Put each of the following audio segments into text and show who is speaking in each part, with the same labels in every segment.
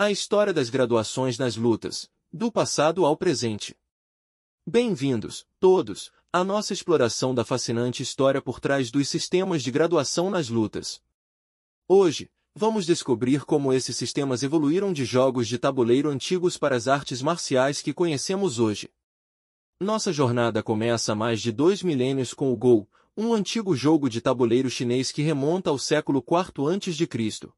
Speaker 1: A história das graduações nas lutas, do passado ao presente. Bem-vindos, todos, à nossa exploração da fascinante história por trás dos sistemas de graduação nas lutas. Hoje, vamos descobrir como esses sistemas evoluíram de jogos de tabuleiro antigos para as artes marciais que conhecemos hoje. Nossa jornada começa há mais de dois milênios com o Go, um antigo jogo de tabuleiro chinês que remonta ao século IV a.C.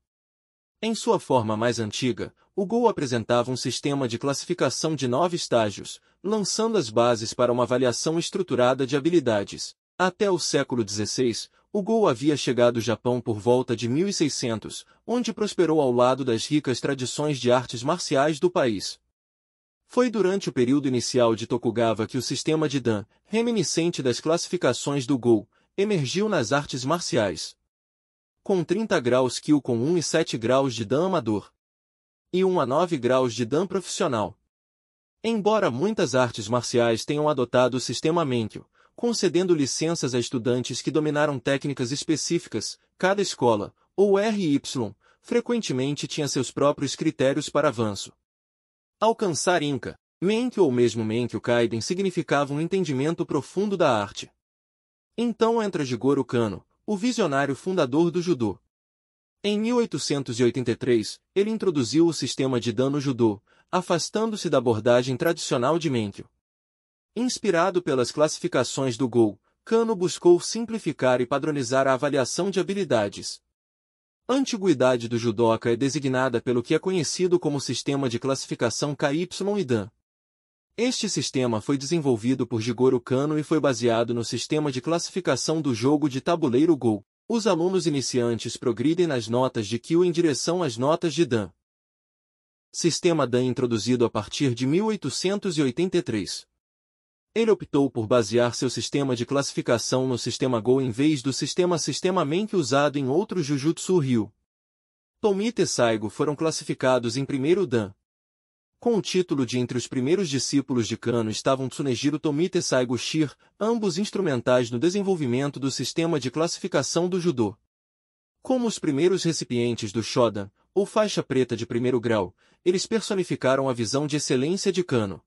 Speaker 1: Em sua forma mais antiga, o Go apresentava um sistema de classificação de nove estágios, lançando as bases para uma avaliação estruturada de habilidades. Até o século XVI, o Go havia chegado ao Japão por volta de 1600, onde prosperou ao lado das ricas tradições de artes marciais do país. Foi durante o período inicial de Tokugawa que o sistema de Dan, reminiscente das classificações do Go, emergiu nas artes marciais com 30 graus kill com 1 e 7 graus de dan amador. E 1 a 9 graus de dan profissional. Embora muitas artes marciais tenham adotado o sistema Menkyo, concedendo licenças a estudantes que dominaram técnicas específicas, cada escola, ou RY, frequentemente tinha seus próprios critérios para avanço. Alcançar Inca, menkyo ou mesmo menkyo Kaiden significava um entendimento profundo da arte. Então entra Jigoro Kano, o visionário fundador do judô. Em 1883, ele introduziu o sistema de dano judô, afastando-se da abordagem tradicional de Menkyo. Inspirado pelas classificações do Gol, Kano buscou simplificar e padronizar a avaliação de habilidades. A antiguidade do judoca é designada pelo que é conhecido como sistema de classificação KY e Dan. Este sistema foi desenvolvido por Jigoro Kano e foi baseado no sistema de classificação do jogo de tabuleiro Go. Os alunos iniciantes progridem nas notas de Kyu em direção às notas de Dan. Sistema Dan introduzido a partir de 1883. Ele optou por basear seu sistema de classificação no sistema Go em vez do sistema Sistema Menk usado em outros Jujutsu Ryu. Tomita e Saigo foram classificados em primeiro Dan, com o título de entre os primeiros discípulos de Kano estavam Tsunejiro Tomita e Saigo Shir, ambos instrumentais no desenvolvimento do sistema de classificação do judô. Como os primeiros recipientes do Shodan, ou faixa preta de primeiro grau, eles personificaram a visão de excelência de Kano.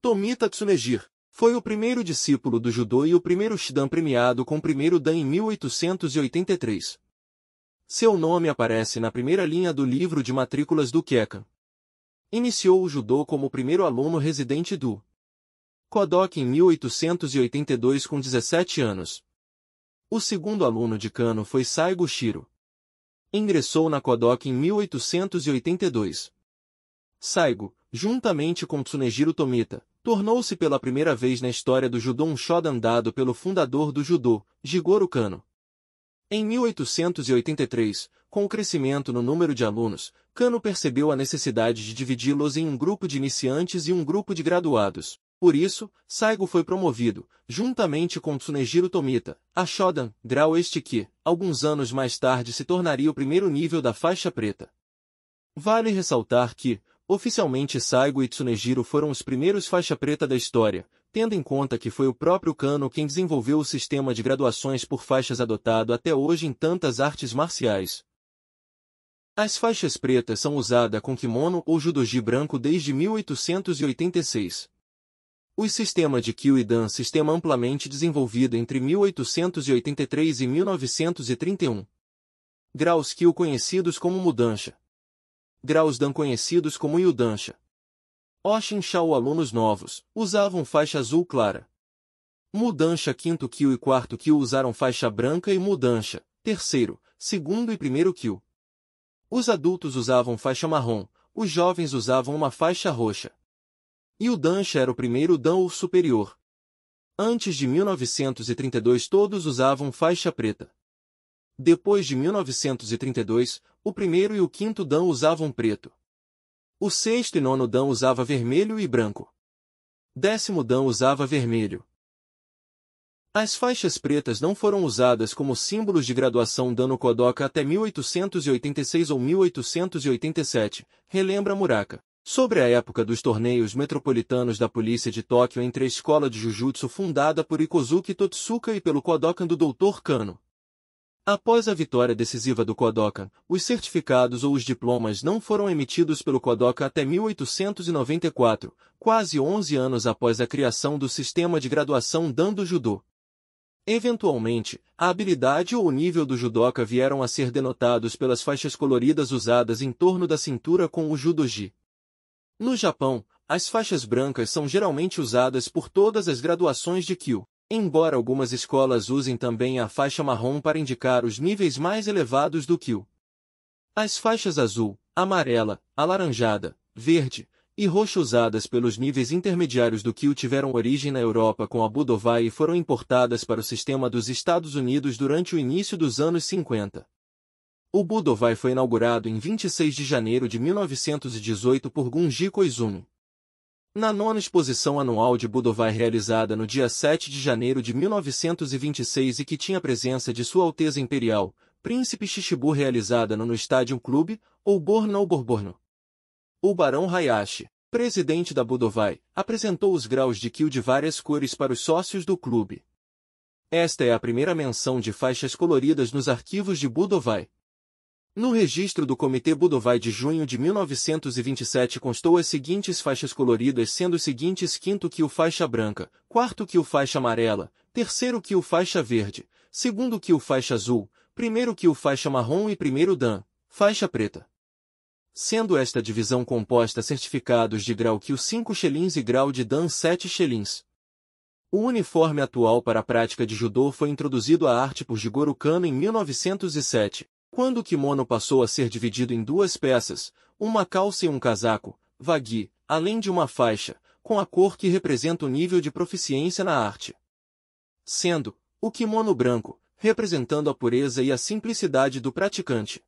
Speaker 1: Tomita Tsunejir foi o primeiro discípulo do judô e o primeiro Shidan premiado com o primeiro Dan em 1883. Seu nome aparece na primeira linha do livro de matrículas do Kekka, Iniciou o judô como primeiro aluno residente do Kodok em 1882 com 17 anos. O segundo aluno de Kano foi Saigo Shiro. Ingressou na Kodok em 1882. Saigo, juntamente com Tsunejiro Tomita, tornou-se pela primeira vez na história do judô um shodan dado pelo fundador do judô, Jigoro Kano. Em 1883, com o crescimento no número de alunos, Kano percebeu a necessidade de dividi-los em um grupo de iniciantes e um grupo de graduados. Por isso, Saigo foi promovido, juntamente com Tsunejiro Tomita, a Shodan, grau este que, alguns anos mais tarde se tornaria o primeiro nível da faixa preta. Vale ressaltar que, oficialmente Saigo e Tsunejiro foram os primeiros faixa preta da história, tendo em conta que foi o próprio Kano quem desenvolveu o sistema de graduações por faixas adotado até hoje em tantas artes marciais, as faixas pretas são usadas com kimono ou judogi branco desde 1886. O sistema de e dan sistema amplamente desenvolvido entre 1883 e 1931. Graus Kyo conhecidos como Mudansha. Graus Dan conhecidos como Yudancha. Oshin Shao alunos novos, usavam faixa azul clara. Mudansha quinto Kyo e quarto Kyo usaram faixa branca e Mudansha, terceiro, segundo e primeiro Kyo. Os adultos usavam faixa marrom, os jovens usavam uma faixa roxa. E o dancha era o primeiro dan ou superior. Antes de 1932 todos usavam faixa preta. Depois de 1932, o primeiro e o quinto dan usavam preto. O sexto e nono dan usava vermelho e branco. Décimo dan usava vermelho. As faixas pretas não foram usadas como símbolos de graduação dano Kodoka até 1886 ou 1887, relembra Muraka. Sobre a época dos torneios metropolitanos da polícia de Tóquio entre a escola de Jujutsu fundada por Ikozuki Totsuka e pelo Kodokan do Dr. Kano. Após a vitória decisiva do Kodokan, os certificados ou os diplomas não foram emitidos pelo Kodokan até 1894, quase 11 anos após a criação do sistema de graduação dando judô. Eventualmente, a habilidade ou o nível do judoca vieram a ser denotados pelas faixas coloridas usadas em torno da cintura com o judoji. No Japão, as faixas brancas são geralmente usadas por todas as graduações de kyu, embora algumas escolas usem também a faixa marrom para indicar os níveis mais elevados do kyu. As faixas azul, amarela, alaranjada, verde, e roxo usadas pelos níveis intermediários do Kiel tiveram origem na Europa com a Budovai e foram importadas para o sistema dos Estados Unidos durante o início dos anos 50. O Budovai foi inaugurado em 26 de janeiro de 1918 por Gunji Koizumi. Na nona exposição anual de Budovai realizada no dia 7 de janeiro de 1926 e que tinha a presença de Sua Alteza Imperial, Príncipe Chichibu realizada no Estádio Clube, ou Borno ou Borborno, o Barão Hayashi, presidente da Budovai, apresentou os graus de kill de várias cores para os sócios do clube. Esta é a primeira menção de faixas coloridas nos arquivos de Budovai. No registro do Comitê Budovai de junho de 1927 constou as seguintes faixas coloridas sendo os seguintes quinto kill faixa branca, quarto kill faixa amarela, terceiro kill faixa verde, segundo kill faixa azul, primeiro kill faixa marrom e primeiro dan, faixa preta sendo esta divisão composta certificados de grau Q 5 xelins e grau de Dan 7 xelins. O uniforme atual para a prática de judô foi introduzido à arte por Jigoro Kano em 1907, quando o kimono passou a ser dividido em duas peças, uma calça e um casaco, vagi, além de uma faixa, com a cor que representa o nível de proficiência na arte. Sendo o kimono branco, representando a pureza e a simplicidade do praticante,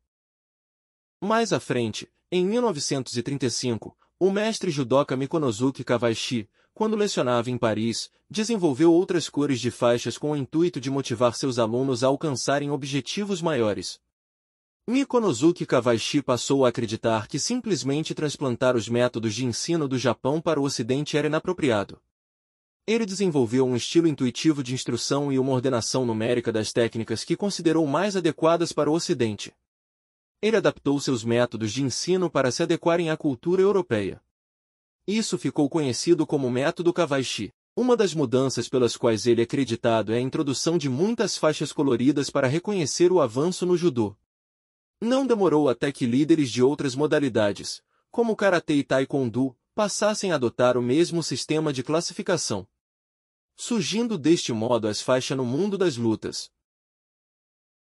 Speaker 1: mais à frente, em 1935, o mestre judoca Mikonosuke Kawaishi, quando lecionava em Paris, desenvolveu outras cores de faixas com o intuito de motivar seus alunos a alcançarem objetivos maiores. Mikonosuke Kawaishi passou a acreditar que simplesmente transplantar os métodos de ensino do Japão para o Ocidente era inapropriado. Ele desenvolveu um estilo intuitivo de instrução e uma ordenação numérica das técnicas que considerou mais adequadas para o Ocidente ele adaptou seus métodos de ensino para se adequarem à cultura europeia. Isso ficou conhecido como método Kawaishi. Uma das mudanças pelas quais ele é acreditado é a introdução de muitas faixas coloridas para reconhecer o avanço no judô. Não demorou até que líderes de outras modalidades, como karatê e taekwondo, passassem a adotar o mesmo sistema de classificação. Surgindo deste modo as faixas no mundo das lutas,